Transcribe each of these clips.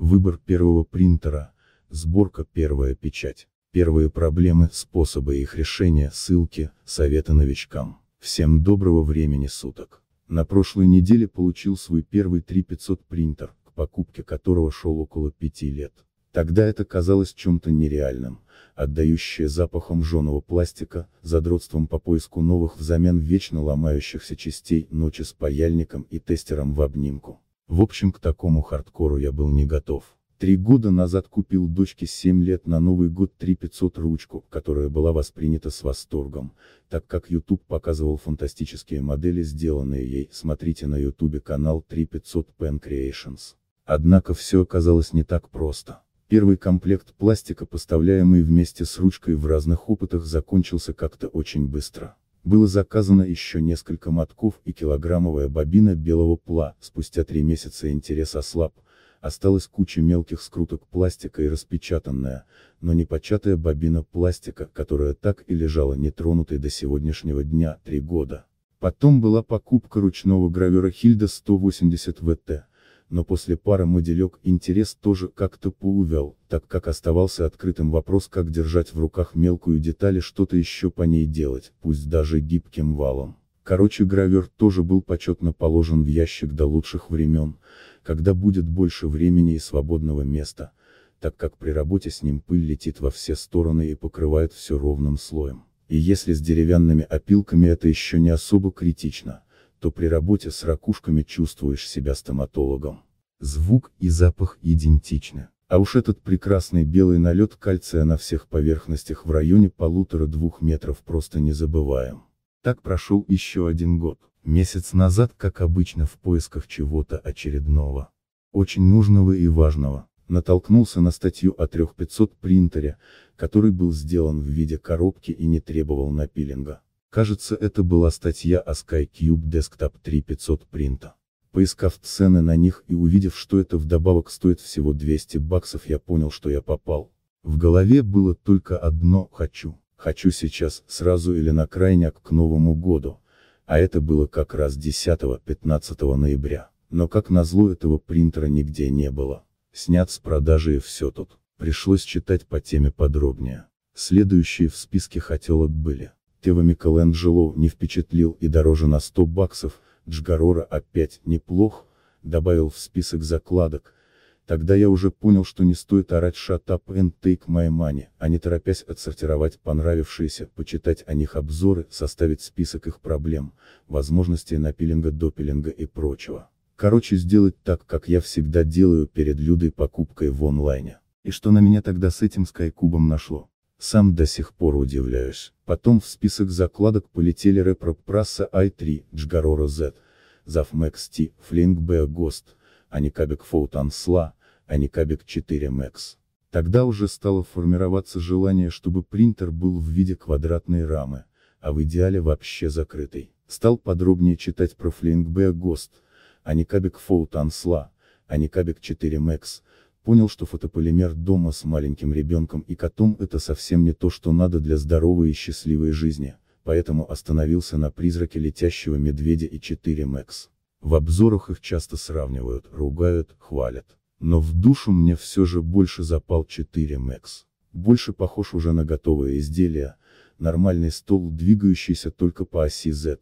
Выбор первого принтера, сборка первая печать, первые проблемы, способы их решения, ссылки, советы новичкам. Всем доброго времени суток. На прошлой неделе получил свой первый 3500 принтер, к покупке которого шел около пяти лет. Тогда это казалось чем-то нереальным, отдающее запахом жженого пластика, задротством по поиску новых взамен вечно ломающихся частей, ночи с паяльником и тестером в обнимку. В общем, к такому хардкору я был не готов. Три года назад купил дочке 7 лет на Новый год 3500 ручку, которая была воспринята с восторгом, так как YouTube показывал фантастические модели, сделанные ей, смотрите на YouTube канал 3500 Pen Creations. Однако все оказалось не так просто. Первый комплект пластика, поставляемый вместе с ручкой в разных опытах, закончился как-то очень быстро. Было заказано еще несколько мотков и килограммовая бобина белого пла, спустя три месяца интерес ослаб, осталась куча мелких скруток пластика и распечатанная, но непочатая бобина пластика, которая так и лежала нетронутой до сегодняшнего дня, три года. Потом была покупка ручного гравера Хильда 180 ВТ но после пары моделек интерес тоже как-то поувял, так как оставался открытым вопрос как держать в руках мелкую деталь и что-то еще по ней делать, пусть даже гибким валом. Короче гравер тоже был почетно положен в ящик до лучших времен, когда будет больше времени и свободного места, так как при работе с ним пыль летит во все стороны и покрывает все ровным слоем. И если с деревянными опилками это еще не особо критично, то при работе с ракушками чувствуешь себя стоматологом. Звук и запах идентичны. А уж этот прекрасный белый налет кальция на всех поверхностях в районе полутора-двух метров просто не забываем. Так прошел еще один год, месяц назад, как обычно, в поисках чего-то очередного. Очень нужного и важного натолкнулся на статью о 3500 принтере, который был сделан в виде коробки и не требовал напилинга. Кажется, это была статья о SkyCube Desktop 3500 принта. Поискав цены на них и увидев, что это вдобавок стоит всего 200 баксов, я понял, что я попал. В голове было только одно «хочу». Хочу сейчас, сразу или на крайняк к Новому году. А это было как раз 10-15 ноября. Но как назло этого принтера нигде не было. Снят с продажи и все тут. Пришлось читать по теме подробнее. Следующие в списке хотелок были. Тева Микеланджело не впечатлил и дороже на 100 баксов, Джгарора опять неплох, добавил в список закладок. Тогда я уже понял, что не стоит орать «Shut up and take my money», а не торопясь отсортировать понравившиеся, почитать о них обзоры, составить список их проблем, возможностей напилинга, допилинга и прочего. Короче, сделать так, как я всегда делаю перед людой покупкой в онлайне. И что на меня тогда с этим скайкубом нашло? Сам до сих пор удивляюсь. Потом в список закладок полетели рэп Праса i3, Джгарора Z, Zafmax T, B, Ghost, Гост, Аникабек Фоутансла, Аникабек 4 max Тогда уже стало формироваться желание, чтобы принтер был в виде квадратной рамы, а в идеале вообще закрытый. Стал подробнее читать про B, Ghost, Гост, Аникабек Фоутансла, Аникабек 4 max понял, что фотополимер дома с маленьким ребенком и котом это совсем не то, что надо для здоровой и счастливой жизни, поэтому остановился на призраке летящего медведя и 4 Мэкс. В обзорах их часто сравнивают, ругают, хвалят. Но в душу мне все же больше запал 4 Мэкс. Больше похож уже на готовое изделие, нормальный стол, двигающийся только по оси Z,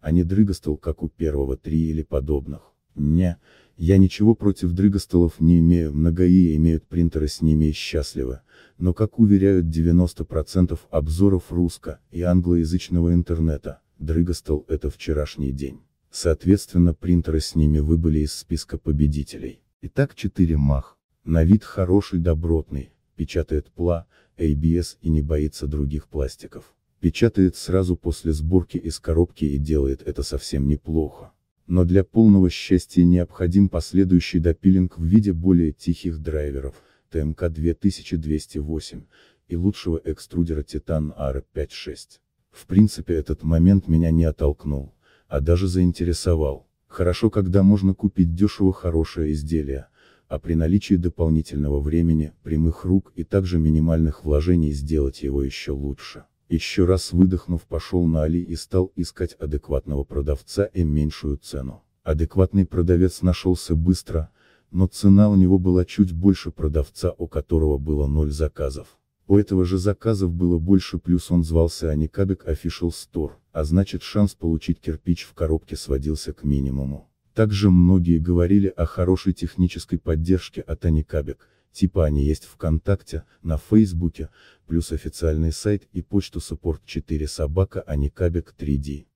а не дрыгостол, как у первого 3 или подобных. Не, я ничего против дрыгостолов не имею, многие имеют принтеры с ними и счастливо, но как уверяют 90% обзоров русско- и англоязычного интернета, дрыгостол это вчерашний день. Соответственно принтеры с ними выбыли из списка победителей. Итак 4 мах. На вид хороший добротный, печатает пла, ABS и не боится других пластиков. Печатает сразу после сборки из коробки и делает это совсем неплохо но для полного счастья необходим последующий допилинг в виде более тихих драйверов, ТМК 2208, и лучшего экструдера Титан R56. В принципе этот момент меня не оттолкнул, а даже заинтересовал. Хорошо когда можно купить дешево хорошее изделие, а при наличии дополнительного времени, прямых рук и также минимальных вложений сделать его еще лучше. Еще раз выдохнув, пошел на Али и стал искать адекватного продавца и меньшую цену. Адекватный продавец нашелся быстро, но цена у него была чуть больше продавца, у которого было ноль заказов. У этого же заказов было больше, плюс он звался Аникабек Official Store, а значит шанс получить кирпич в коробке сводился к минимуму. Также многие говорили о хорошей технической поддержке от Аникабек – Типа они есть ВКонтакте, на Фейсбуке, плюс официальный сайт и почту support 4 собака аникабек 3D.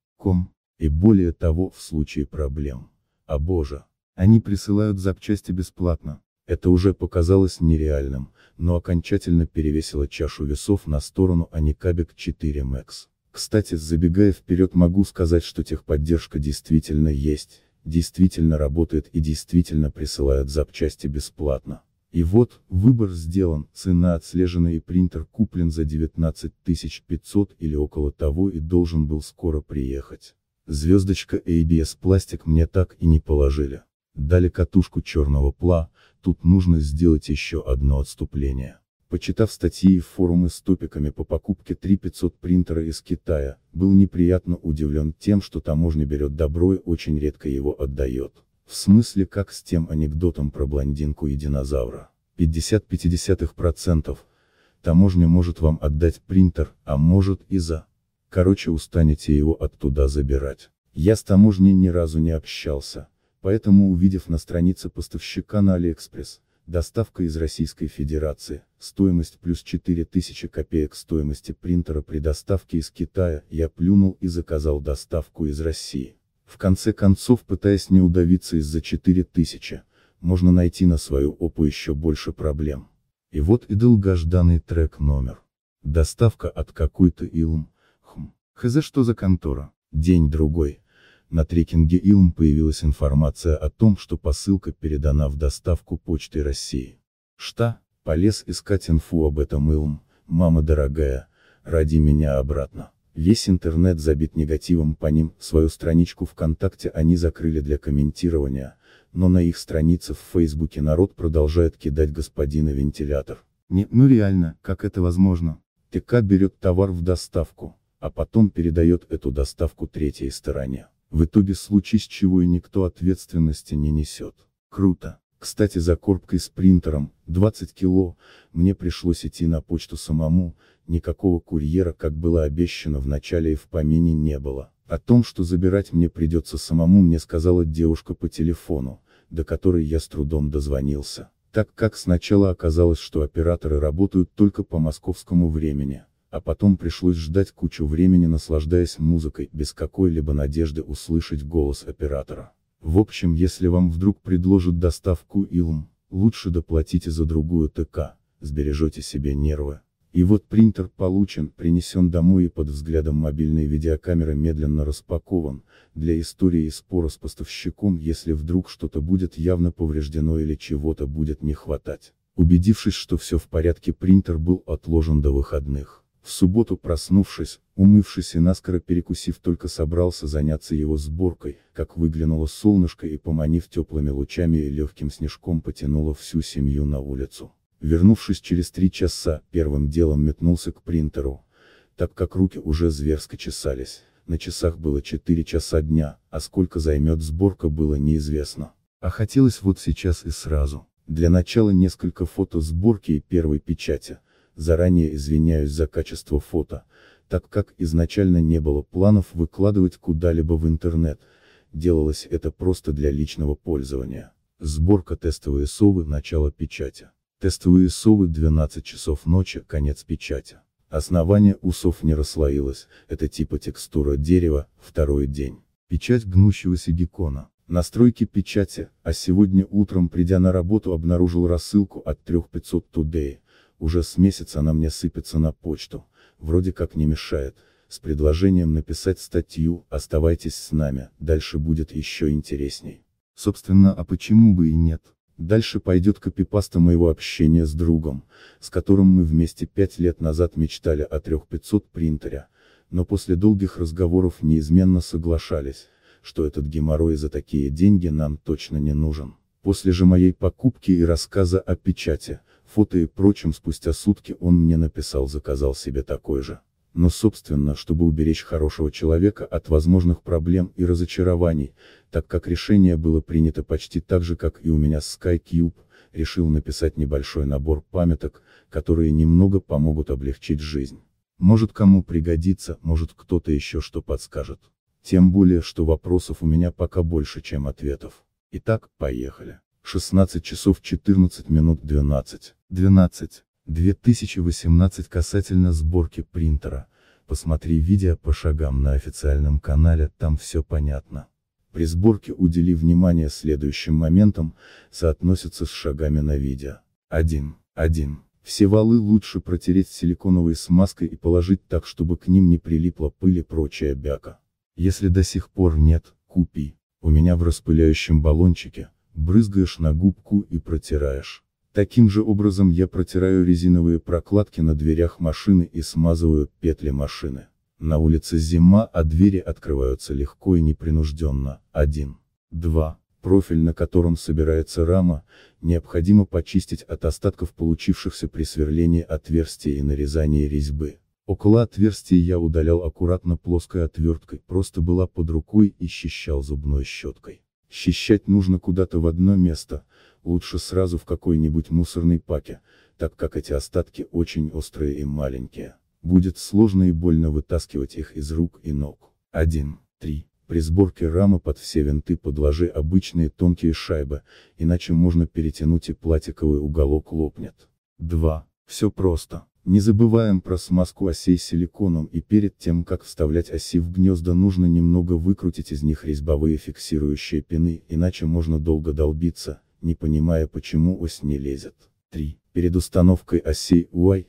И более того, в случае проблем. А боже. Они присылают запчасти бесплатно. Это уже показалось нереальным, но окончательно перевесило чашу весов на сторону Аникабек 4 Max. Кстати, забегая вперед могу сказать, что техподдержка действительно есть, действительно работает и действительно присылают запчасти бесплатно. И вот, выбор сделан, цена отслежена и принтер куплен за 19 500 или около того и должен был скоро приехать. Звездочка ABS пластик мне так и не положили. Дали катушку черного пла, тут нужно сделать еще одно отступление. Почитав статьи и форумы с топиками по покупке 3500 принтера из Китая, был неприятно удивлен тем, что таможня берет добро и очень редко его отдает. В смысле как с тем анекдотом про блондинку и динозавра. 50-50%. Таможня может вам отдать принтер, а может и за. Короче устанете его оттуда забирать. Я с таможней ни разу не общался, поэтому увидев на странице поставщика на Алиэкспресс, доставка из Российской Федерации, стоимость плюс 4000 копеек стоимости принтера при доставке из Китая, я плюнул и заказал доставку из России. В конце концов, пытаясь не удавиться из-за 4000, можно найти на свою опу еще больше проблем. И вот и долгожданный трек номер. Доставка от какой-то Илм, хм, хз что за контора, день-другой. На трекинге Илм появилась информация о том, что посылка передана в доставку почты России. Шта, полез искать инфу об этом Илм, мама дорогая, ради меня обратно. Весь интернет забит негативом по ним, свою страничку ВКонтакте они закрыли для комментирования, но на их странице в Фейсбуке народ продолжает кидать господина вентилятор. Не, ну реально, как это возможно? ТК берет товар в доставку, а потом передает эту доставку третьей стороне. В итоге случай с чего и никто ответственности не несет. Круто. Кстати, за коробкой с принтером, 20 кило, мне пришлось идти на почту самому, никакого курьера, как было обещано в начале и в помине не было. О том, что забирать мне придется самому, мне сказала девушка по телефону, до которой я с трудом дозвонился, так как сначала оказалось, что операторы работают только по московскому времени, а потом пришлось ждать кучу времени, наслаждаясь музыкой, без какой-либо надежды услышать голос оператора. В общем, если вам вдруг предложат доставку Илм, лучше доплатите за другую ТК, сбережете себе нервы. И вот принтер получен, принесен домой и под взглядом мобильной видеокамеры медленно распакован, для истории и спора с поставщиком, если вдруг что-то будет явно повреждено или чего-то будет не хватать. Убедившись, что все в порядке, принтер был отложен до выходных. В субботу проснувшись, умывшись и наскоро перекусив только собрался заняться его сборкой, как выглянуло солнышко и поманив теплыми лучами и легким снежком потянуло всю семью на улицу. Вернувшись через три часа, первым делом метнулся к принтеру, так как руки уже зверско чесались, на часах было 4 часа дня, а сколько займет сборка было неизвестно. А хотелось вот сейчас и сразу. Для начала несколько фото сборки и первой печати, заранее извиняюсь за качество фото, так как изначально не было планов выкладывать куда-либо в интернет, делалось это просто для личного пользования. Сборка тестовые совы, начало печати. Тестовые совы 12 часов ночи, конец печати. Основание усов не расслоилось, это типа текстура дерева, второй день. Печать гнущегося геккона. Настройки печати, а сегодня утром придя на работу обнаружил рассылку от 3500 Today, уже с месяца она мне сыпется на почту, вроде как не мешает, с предложением написать статью «Оставайтесь с нами, дальше будет еще интересней». Собственно, а почему бы и нет? Дальше пойдет копипаста моего общения с другом, с которым мы вместе пять лет назад мечтали о 3500 принтере, но после долгих разговоров неизменно соглашались, что этот геморрой за такие деньги нам точно не нужен. После же моей покупки и рассказа о печати, фото и прочим спустя сутки он мне написал заказал себе такой же. Но собственно, чтобы уберечь хорошего человека от возможных проблем и разочарований, так как решение было принято почти так же как и у меня с SkyCube, решил написать небольшой набор памяток, которые немного помогут облегчить жизнь. Может кому пригодится, может кто-то еще что подскажет. Тем более, что вопросов у меня пока больше, чем ответов. Итак, поехали. 16 часов 14 минут 12, 12, 2018 касательно сборки принтера, посмотри видео по шагам на официальном канале, там все понятно. При сборке удели внимание следующим моментам, соотносятся с шагами на видео. 1. 1. Все валы лучше протереть силиконовой смазкой и положить так, чтобы к ним не прилипла пыль и прочая бяка. Если до сих пор нет, купи. У меня в распыляющем баллончике, брызгаешь на губку и протираешь. Таким же образом я протираю резиновые прокладки на дверях машины и смазываю петли машины. На улице зима, а двери открываются легко и непринужденно. 1. 2. Профиль, на котором собирается рама, необходимо почистить от остатков получившихся при сверлении отверстия и нарезании резьбы. Около отверстия я удалял аккуратно плоской отверткой, просто была под рукой и счищал зубной щеткой. Счищать нужно куда-то в одно место, лучше сразу в какой-нибудь мусорной паке, так как эти остатки очень острые и маленькие. Будет сложно и больно вытаскивать их из рук и ног. 1. 3. При сборке рамы под все винты подложи обычные тонкие шайбы, иначе можно перетянуть и платиковый уголок лопнет. 2. Все просто. Не забываем про смазку осей силиконом и перед тем как вставлять оси в гнезда нужно немного выкрутить из них резьбовые фиксирующие пины, иначе можно долго долбиться, не понимая почему ось не лезет. 3. Перед установкой осей UAI,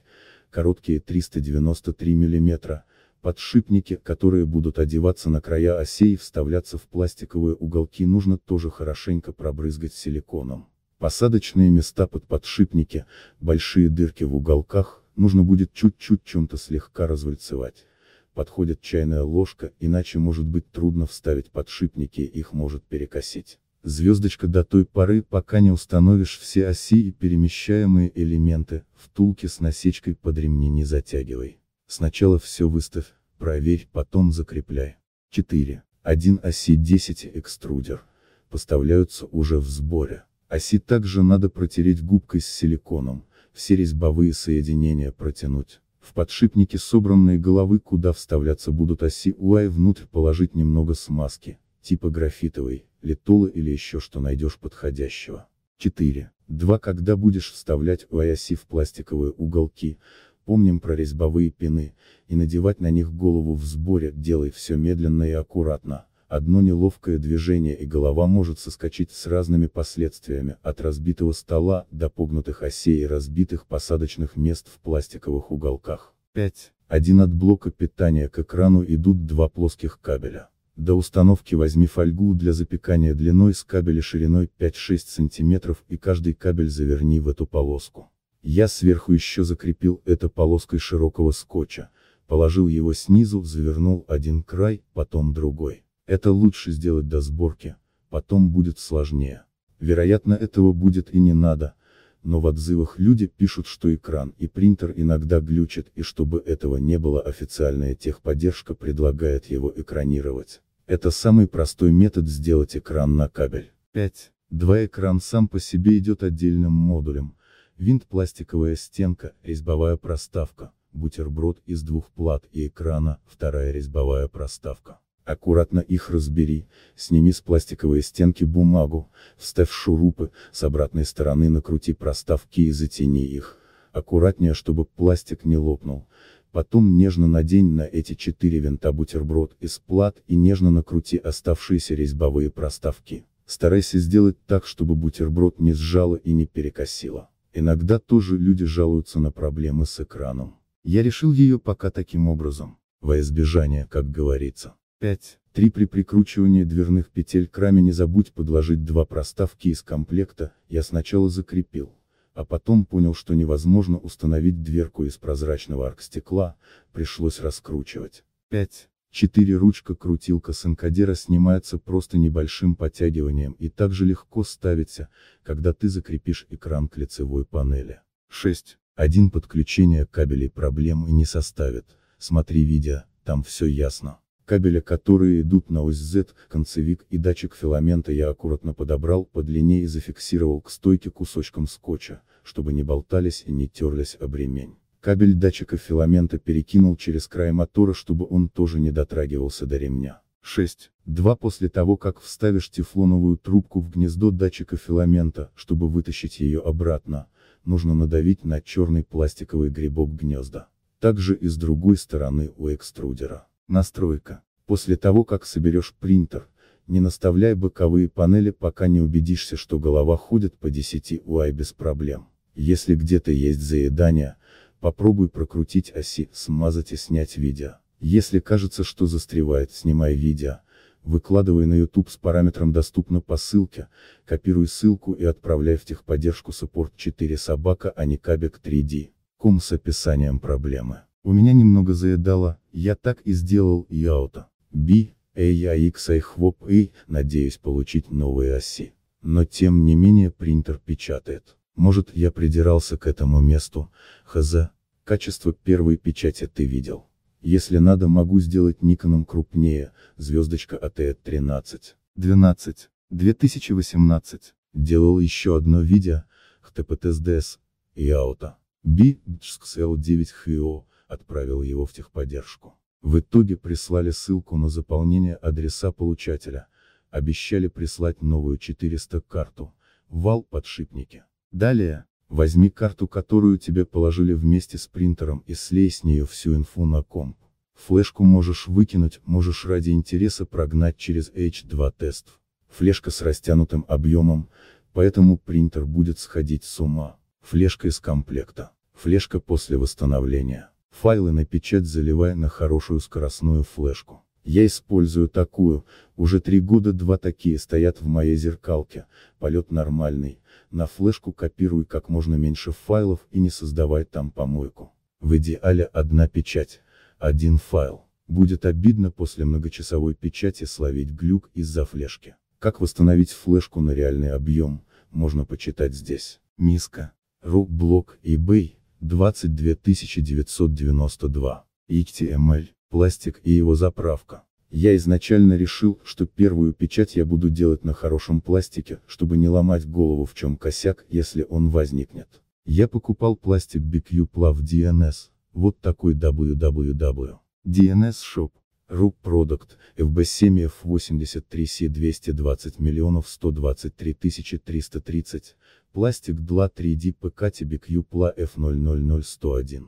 короткие 393 мм, подшипники, которые будут одеваться на края осей и вставляться в пластиковые уголки нужно тоже хорошенько пробрызгать силиконом. Посадочные места под подшипники, большие дырки в уголках, нужно будет чуть-чуть чем-то слегка развальцевать. Подходит чайная ложка, иначе может быть трудно вставить подшипники, их может перекосить. Звездочка до той поры, пока не установишь все оси и перемещаемые элементы, втулки с насечкой под ремни не затягивай. Сначала все выставь, проверь, потом закрепляй. 4. 1 оси 10 экструдер. Поставляются уже в сборе. Оси также надо протереть губкой с силиконом, все резьбовые соединения протянуть. В подшипнике собранной головы куда вставляться будут оси уай, внутрь положить немного смазки, типа графитовой, литола или еще что найдешь подходящего. 4. 2. Когда будешь вставлять УА оси в пластиковые уголки, помним про резьбовые пины, и надевать на них голову в сборе, делай все медленно и аккуратно. Одно неловкое движение и голова может соскочить с разными последствиями, от разбитого стола, до погнутых осей и разбитых посадочных мест в пластиковых уголках. 5. Один от блока питания к экрану идут два плоских кабеля. До установки возьми фольгу для запекания длиной с кабеля шириной 5-6 см и каждый кабель заверни в эту полоску. Я сверху еще закрепил это полоской широкого скотча, положил его снизу, завернул один край, потом другой. Это лучше сделать до сборки, потом будет сложнее. Вероятно этого будет и не надо, но в отзывах люди пишут, что экран и принтер иногда глючат и чтобы этого не было официальная техподдержка предлагает его экранировать. Это самый простой метод сделать экран на кабель. 5. 2 экран сам по себе идет отдельным модулем, винт пластиковая стенка, резьбовая проставка, бутерброд из двух плат и экрана, вторая резьбовая проставка. Аккуратно их разбери, сними с пластиковой стенки бумагу, вставь шурупы, с обратной стороны накрути проставки и затяни их. Аккуратнее, чтобы пластик не лопнул. Потом нежно надень на эти четыре винта бутерброд из плат и нежно накрути оставшиеся резьбовые проставки. Старайся сделать так, чтобы бутерброд не сжало и не перекосило. Иногда тоже люди жалуются на проблемы с экраном. Я решил ее пока таким образом, во избежание, как говорится. 5. 3. При прикручивании дверных петель к раме не забудь подложить два проставки из комплекта, я сначала закрепил, а потом понял, что невозможно установить дверку из прозрачного аркстекла, пришлось раскручивать. 5. 4. Ручка крутилка с инкадера снимается просто небольшим подтягиванием и также легко ставится, когда ты закрепишь экран к лицевой панели. 6. Один Подключение кабелей проблемы не составит, смотри видео, там все ясно. Кабеля, которые идут на ось Z, концевик и датчик филамента я аккуратно подобрал по длине и зафиксировал к стойке кусочком скотча, чтобы не болтались и не терлись об ремень. Кабель датчика филамента перекинул через край мотора, чтобы он тоже не дотрагивался до ремня. 6. 2. После того, как вставишь тефлоновую трубку в гнездо датчика филамента, чтобы вытащить ее обратно, нужно надавить на черный пластиковый грибок гнезда. Также и с другой стороны у экструдера. Настройка. После того как соберешь принтер, не наставляй боковые панели пока не убедишься, что голова ходит по 10 UI без проблем. Если где-то есть заедание, попробуй прокрутить оси, смазать и снять видео. Если кажется, что застревает, снимай видео, выкладывай на YouTube с параметром «Доступно по ссылке», копируй ссылку и отправляй в техподдержку support 4 собака а не Кабик 3D. Ком с описанием проблемы. У меня немного заедало, я так и сделал Яота. Би, AIX э, и э, хвоп и, надеюсь получить новые оси. Но тем не менее принтер печатает. Может я придирался к этому месту, хз, качество первой печати ты видел. Если надо могу сделать Никоном крупнее, звездочка AT 13. 12. 2018. Делал еще одно видео, ХТПТСДС, и Аута. Би, Джксл 9 ХИО, отправил его в техподдержку. В итоге прислали ссылку на заполнение адреса получателя, обещали прислать новую 400 карту, вал подшипники. Далее, возьми карту, которую тебе положили вместе с принтером и слей с нее всю инфу на комп. Флешку можешь выкинуть, можешь ради интереса прогнать через H2 тест. Флешка с растянутым объемом, поэтому принтер будет сходить с ума. Флешка из комплекта. Флешка после восстановления файлы на печать заливая на хорошую скоростную флешку. Я использую такую, уже три года два такие стоят в моей зеркалке, полет нормальный, на флешку копируй как можно меньше файлов и не создавай там помойку. В идеале одна печать, один файл. Будет обидно после многочасовой печати словить глюк из-за флешки. Как восстановить флешку на реальный объем, можно почитать здесь. Миска, Ру, Блок, eBay. 22992. HTML. Эм пластик и его заправка. Я изначально решил, что первую печать я буду делать на хорошем пластике, чтобы не ломать голову в чем косяк, если он возникнет. Я покупал пластик BQ Plav DNS, вот такой www. DNS Shop, RUP Product, FB7F83C 220 миллионов 123 тысячи 330, пластик DLA 3D ПК TBQ PLA F000101.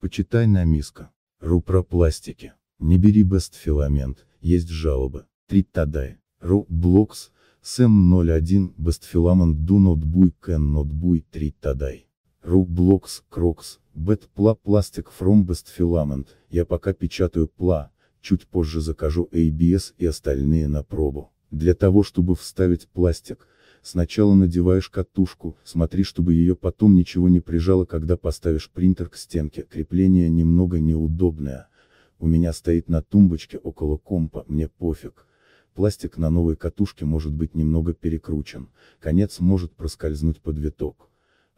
Почитай на миска. RU про пластики. Не бери Best филамент, есть жалобы. 3 Тадай. RU Blocks, SEM01, Best Filament Do Not Buy Can Not Buy 3 Тадай. RU Blocks, Crocs, Bad PLA Plastic From Best Filament, я пока печатаю PLA, чуть позже закажу ABS и остальные на пробу. Для того чтобы вставить пластик, сначала надеваешь катушку, смотри чтобы ее потом ничего не прижало когда поставишь принтер к стенке, крепление немного неудобное, у меня стоит на тумбочке около компа, мне пофиг. Пластик на новой катушке может быть немного перекручен, конец может проскользнуть под виток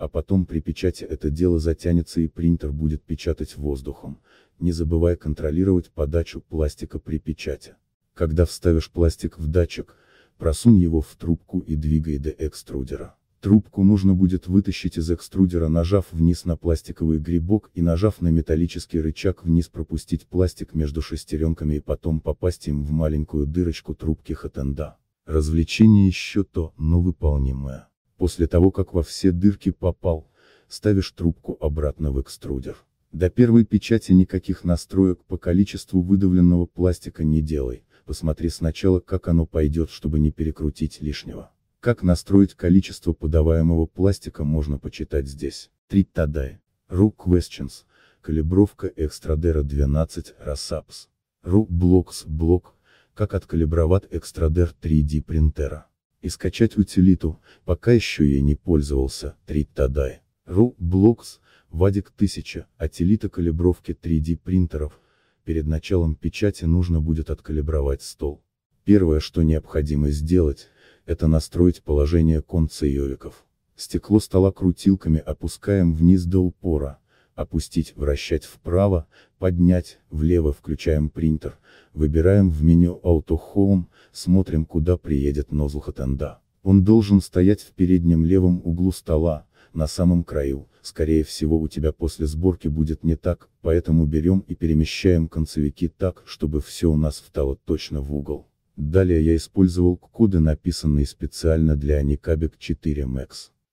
а потом при печати это дело затянется и принтер будет печатать воздухом, не забывая контролировать подачу пластика при печати. Когда вставишь пластик в датчик, просунь его в трубку и двигай до экструдера. Трубку нужно будет вытащить из экструдера нажав вниз на пластиковый грибок и нажав на металлический рычаг вниз пропустить пластик между шестеренками и потом попасть им в маленькую дырочку трубки хатенда. Развлечение еще то, но выполнимое. После того, как во все дырки попал, ставишь трубку обратно в экструдер. До первой печати никаких настроек по количеству выдавленного пластика не делай, посмотри сначала как оно пойдет, чтобы не перекрутить лишнего. Как настроить количество подаваемого пластика можно почитать здесь. 3 Тадай. Ru Questions. Калибровка экстрадера 12 Расапс. Ru Blocks Блок. Block. Как откалибровать экстрадер 3D принтера и скачать утилиту, пока еще ей не пользовался, 3 Тадай. Ру, Блокс, Вадик 1000, утилита калибровки 3D принтеров, перед началом печати нужно будет откалибровать стол. Первое, что необходимо сделать, это настроить положение конца и Стекло стола крутилками опускаем вниз до упора, опустить, вращать вправо, поднять, влево включаем принтер, выбираем в меню Auto Home, смотрим куда приедет Нозухатенда. Он должен стоять в переднем левом углу стола, на самом краю, скорее всего у тебя после сборки будет не так, поэтому берем и перемещаем концевики так, чтобы все у нас встало точно в угол. Далее я использовал коды, написанные специально для Anikabik 4MX.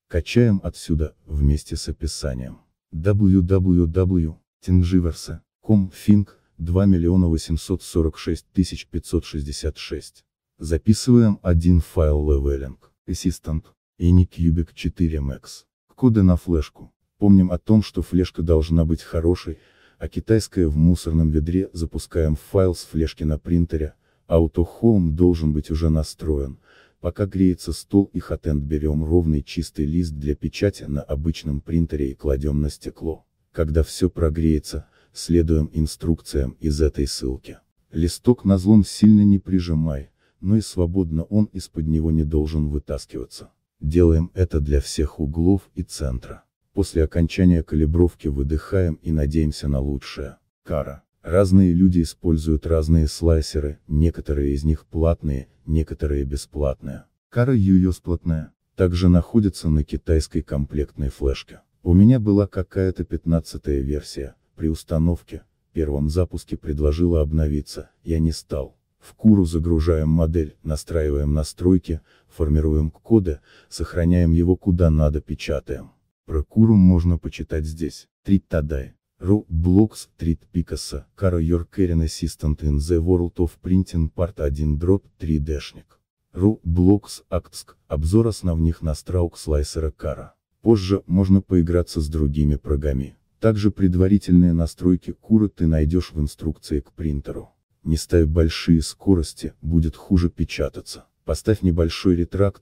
Качаем отсюда, вместе с описанием www.tengriversa.com Fing 2 846 566. Записываем один файл Leveling, Assistant, AnyCubic 4 Max. Коды на флешку. Помним о том, что флешка должна быть хорошей, а китайская в мусорном ведре, запускаем файл с флешки на принтере, AutoHome должен быть уже настроен, Пока греется стол и хатенд берем ровный чистый лист для печати на обычном принтере и кладем на стекло. Когда все прогреется, следуем инструкциям из этой ссылки. Листок на злом сильно не прижимай, но и свободно он из-под него не должен вытаскиваться. Делаем это для всех углов и центра. После окончания калибровки выдыхаем и надеемся на лучшее. Кара. Разные люди используют разные слайсеры, некоторые из них платные, некоторые бесплатные. Кара Юйос платная. Также находится на китайской комплектной флешке. У меня была какая-то 15 версия, при установке, первом запуске предложила обновиться, я не стал. В Куру загружаем модель, настраиваем настройки, формируем коды, сохраняем его куда надо, печатаем. Про Куру можно почитать здесь. Три Тадай. Ru, Blocks, Treat Picasso, Caro Your Karen Assistant in the World of Printing Part 1 Drop 3 Дэшник. Ru, Blocks, Actsk, обзор основных настроек слайсера Кара. Позже можно поиграться с другими прогами. Также предварительные настройки кура ты найдешь в инструкции к принтеру. Не ставь большие скорости, будет хуже печататься. Поставь небольшой ретракт,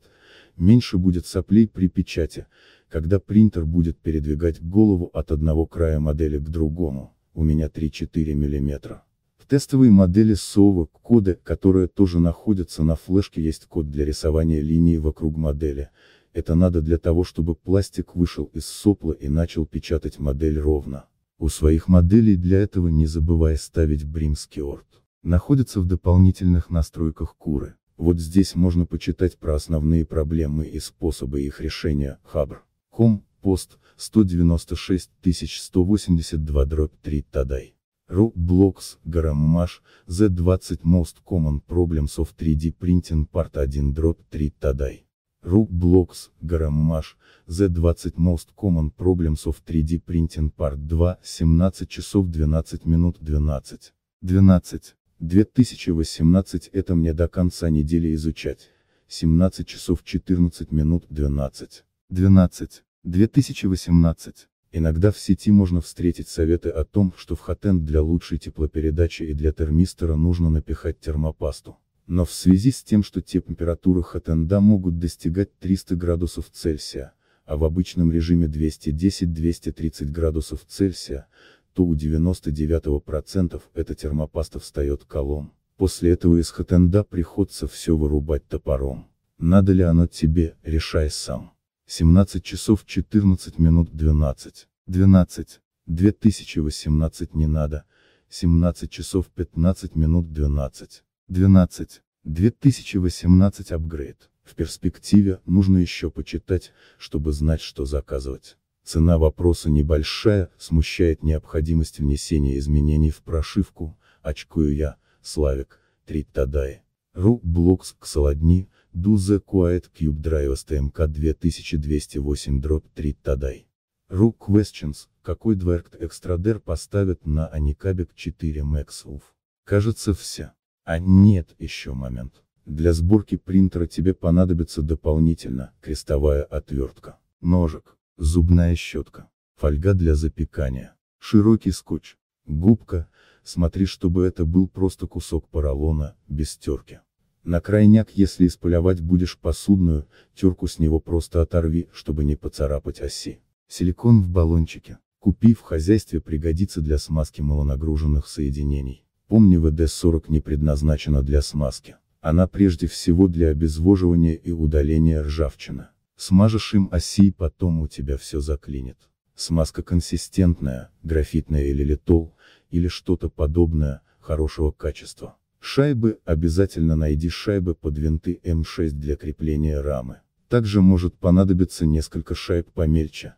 меньше будет соплей при печати, когда принтер будет передвигать голову от одного края модели к другому, у меня 3-4 мм. В тестовой модели совок кода, которая тоже находится на флешке, есть код для рисования линии вокруг модели, это надо для того, чтобы пластик вышел из сопла и начал печатать модель ровно. У своих моделей для этого не забывай ставить Brimskjord. Находится в дополнительных настройках куры. Вот здесь можно почитать про основные проблемы и способы их решения, Хабр. Ком, пост, 196182-3 Тадай. Ру, Блокс, Гараммаш, Z20 Most Common Problems of 3D Printing Part 1-3 Тадай. Ру, Блокс, Гараммаш, Z20 Most Common Problems of 3D Printing Part 2, 17 часов 12 минут 12. 12. 2018 это мне до конца недели изучать. 17 часов 14 минут 12. 12. 2018. Иногда в сети можно встретить советы о том, что в хатенд для лучшей теплопередачи и для термистора нужно напихать термопасту. Но в связи с тем, что температуры хатенда могут достигать 300 градусов Цельсия, а в обычном режиме 210-230 градусов Цельсия, то у 99% эта термопаста встает колом. После этого из хатенда приходится все вырубать топором. Надо ли оно тебе, решай сам. 17 часов 14 минут 12. 12. 2018 не надо. 17 часов 15 минут 12. 12. 2018 апгрейд. В перспективе, нужно еще почитать, чтобы знать что заказывать. Цена вопроса небольшая, смущает необходимость внесения изменений в прошивку, очкую я, Славик, три Тадай. Ру, Блокс, ксолодни, Дузе, Куайт, Кьюб Драйвес, ТМК 2208 дробь три Тадай. Ру, Questions, какой Двэркт Экстрадер поставят на Аникабик 4 Мэксуф? Кажется все. А нет, еще момент. Для сборки принтера тебе понадобится дополнительно крестовая отвертка, ножик, зубная щетка, фольга для запекания, широкий скотч, губка, смотри чтобы это был просто кусок поролона, без терки. На крайняк если исполевать будешь посудную, терку с него просто оторви, чтобы не поцарапать оси. Силикон в баллончике, купи в хозяйстве пригодится для смазки малонагруженных соединений. Помни ВД-40 не предназначена для смазки, она прежде всего для обезвоживания и удаления ржавчины. Смажешь им оси и потом у тебя все заклинит. Смазка консистентная, графитная или литол, или что-то подобное, хорошего качества. Шайбы, обязательно найди шайбы под винты М6 для крепления рамы. Также может понадобиться несколько шайб помельче.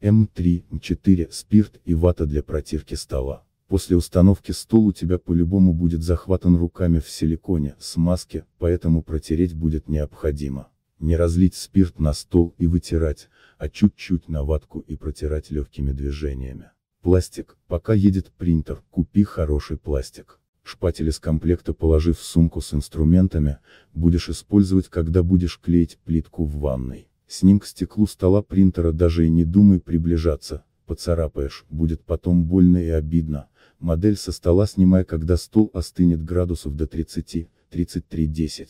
М3, М4, спирт и вата для протирки стола. После установки стол у тебя по-любому будет захватан руками в силиконе, смазке, поэтому протереть будет необходимо. Не разлить спирт на стол и вытирать, а чуть-чуть на ватку и протирать легкими движениями. Пластик, пока едет принтер, купи хороший пластик. Шпатель из комплекта положи в сумку с инструментами, будешь использовать когда будешь клеить плитку в ванной. С ним к стеклу стола принтера даже и не думай приближаться, поцарапаешь, будет потом больно и обидно. Модель со стола снимай когда стол остынет градусов до 30, 33-10.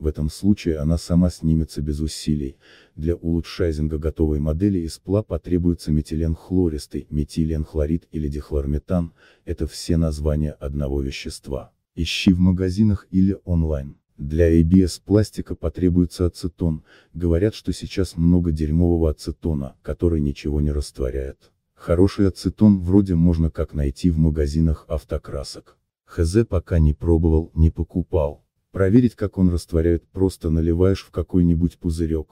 В этом случае она сама снимется без усилий. Для улучшайзинга готовой модели из ПЛА потребуется метиленхлористый, метиленхлорид или дихлорметан, это все названия одного вещества. Ищи в магазинах или онлайн. Для ABS пластика потребуется ацетон, говорят, что сейчас много дерьмового ацетона, который ничего не растворяет. Хороший ацетон вроде можно как найти в магазинах автокрасок. ХЗ пока не пробовал, не покупал. Проверить как он растворяет, просто наливаешь в какой-нибудь пузырек,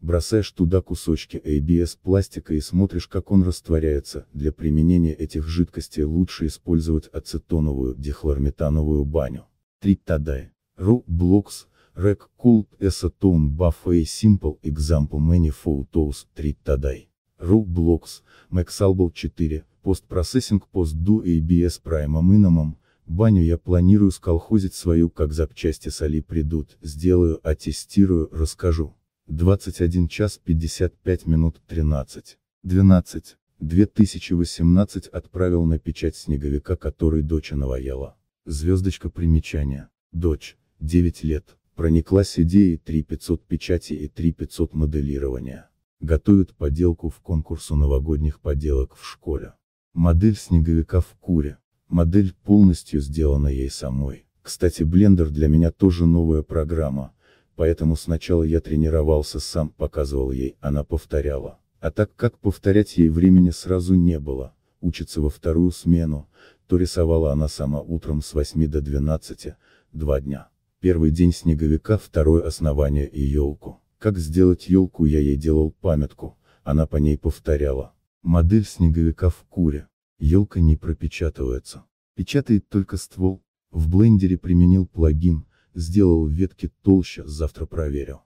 бросаешь туда кусочки ABS пластика и смотришь как он растворяется, для применения этих жидкостей лучше использовать ацетоновую дихлорметановую баню. 3 Тадай. Ру, Блокс, Рек, Култ, Эсатон, Баффе и Simple Example Many Photos 3 Тадай. Ру, Блокс, Мексалбл 4, Post Processing Post Do ABS Prime Minimum, Баню я планирую сколхозить свою, как запчасти соли придут, сделаю, аттестирую, расскажу. 21 час 55 минут 13. 12. 2018 отправил на печать снеговика, который дочь наваяла. Звездочка примечания. Дочь. 9 лет. Прониклась идеей 3500 печати и 3500 моделирования. Готовят поделку в конкурсу новогодних поделок в школе. Модель снеговика в куре. Модель полностью сделана ей самой. Кстати, Blender для меня тоже новая программа, поэтому сначала я тренировался сам, показывал ей, она повторяла. А так как повторять ей времени сразу не было, учится во вторую смену, то рисовала она сама утром с 8 до 12, два дня. Первый день снеговика, второе основание и елку. Как сделать елку я ей делал памятку, она по ней повторяла. Модель снеговика в куре елка не пропечатывается. Печатает только ствол. В блендере применил плагин, сделал ветки толще, завтра проверю.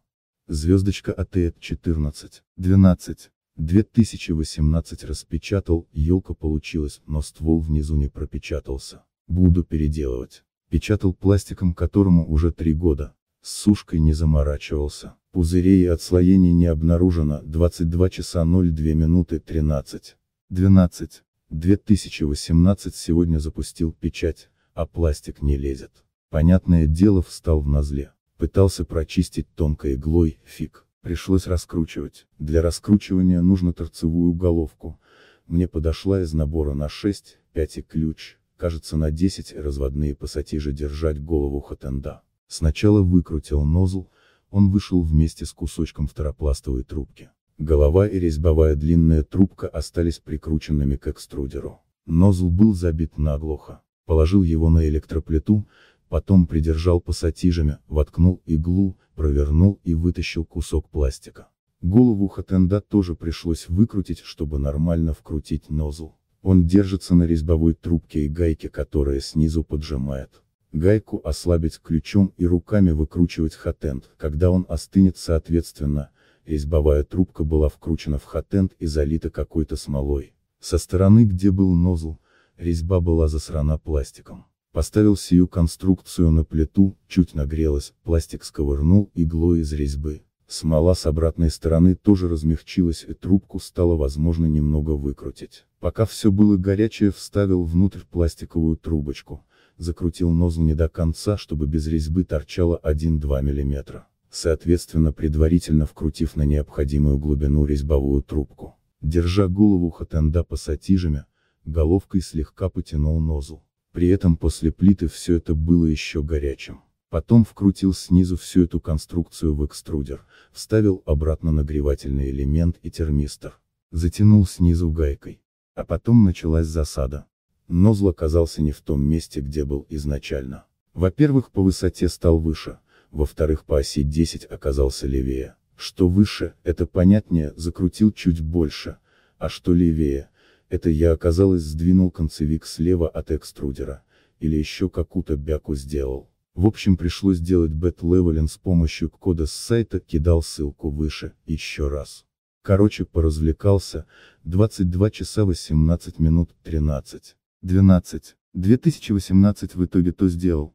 Звездочка ATF 14, 12, 2018 распечатал, елка получилась, но ствол внизу не пропечатался. Буду переделывать. Печатал пластиком, которому уже три года. С сушкой не заморачивался. Пузырей и отслоений не обнаружено, 22 часа 02 минуты 13. 12. 2018 сегодня запустил печать, а пластик не лезет. Понятное дело встал в назле. Пытался прочистить тонкой иглой, фиг. Пришлось раскручивать. Для раскручивания нужно торцевую головку. Мне подошла из набора на 6, 5 и ключ, кажется на 10 разводные пассатижи держать голову хатенда. Сначала выкрутил нозл, он вышел вместе с кусочком второпластовой трубки. Голова и резьбовая длинная трубка остались прикрученными к экструдеру. Нозл был забит наглухо. Положил его на электроплиту, потом придержал пассатижами, воткнул иглу, провернул и вытащил кусок пластика. Голову Хатенда тоже пришлось выкрутить, чтобы нормально вкрутить нозл. Он держится на резьбовой трубке и гайке, которая снизу поджимает. Гайку ослабить ключом и руками выкручивать Хатенд, когда он остынет соответственно, резьбовая трубка была вкручена в хатент и залита какой-то смолой. Со стороны, где был нозл, резьба была засрана пластиком. Поставил сию конструкцию на плиту, чуть нагрелась, пластик сковырнул иглой из резьбы. Смола с обратной стороны тоже размягчилась и трубку стало возможно немного выкрутить. Пока все было горячее вставил внутрь пластиковую трубочку, закрутил нозл не до конца, чтобы без резьбы торчало 1-2 мм соответственно предварительно вкрутив на необходимую глубину резьбовую трубку. Держа голову Хатенда пассатижами, головкой слегка потянул нозл. При этом после плиты все это было еще горячим. Потом вкрутил снизу всю эту конструкцию в экструдер, вставил обратно нагревательный элемент и термистор. Затянул снизу гайкой. А потом началась засада. Нозл оказался не в том месте, где был изначально. Во-первых, по высоте стал выше, во-вторых по оси 10 оказался левее, что выше, это понятнее, закрутил чуть больше, а что левее, это я оказалось сдвинул концевик слева от экструдера, или еще какую-то бяку сделал. В общем пришлось делать бэт-левелин с помощью кода с сайта, кидал ссылку выше, еще раз. Короче, поразвлекался, 22 часа 18 минут 13. 12. 2018 в итоге то сделал,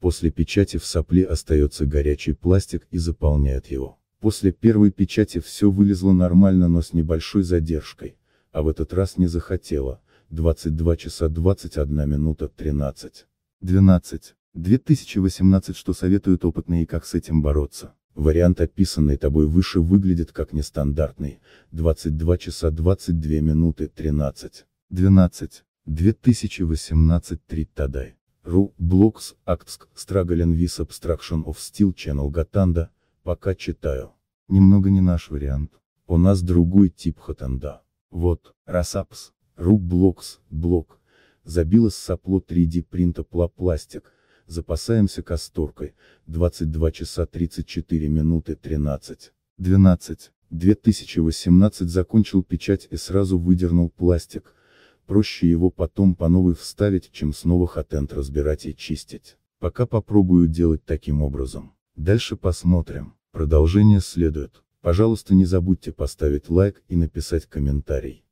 После печати в сопле остается горячий пластик и заполняет его. После первой печати все вылезло нормально, но с небольшой задержкой, а в этот раз не захотело, 22 часа 21 минута 13. 12. 2018 Что советуют опытные и как с этим бороться? Вариант, описанный тобой выше, выглядит как нестандартный, 22 часа 22 минуты 13. 12. 2018 Трит Тадай. Ru, Blocks, Acts, Struggling with Abstraction of Steel Channel Gatanda, пока читаю. Немного не наш вариант. У нас другой тип хатанда. Вот, Расапс, Ru, Blocks, Блок, Забило с сопло 3D принта пластик, запасаемся касторкой, 22 часа 34 минуты 13. 12. 2018 закончил печать и сразу выдернул пластик, проще его потом по новой вставить, чем снова хатент разбирать и чистить. Пока попробую делать таким образом. Дальше посмотрим. Продолжение следует. Пожалуйста не забудьте поставить лайк и написать комментарий.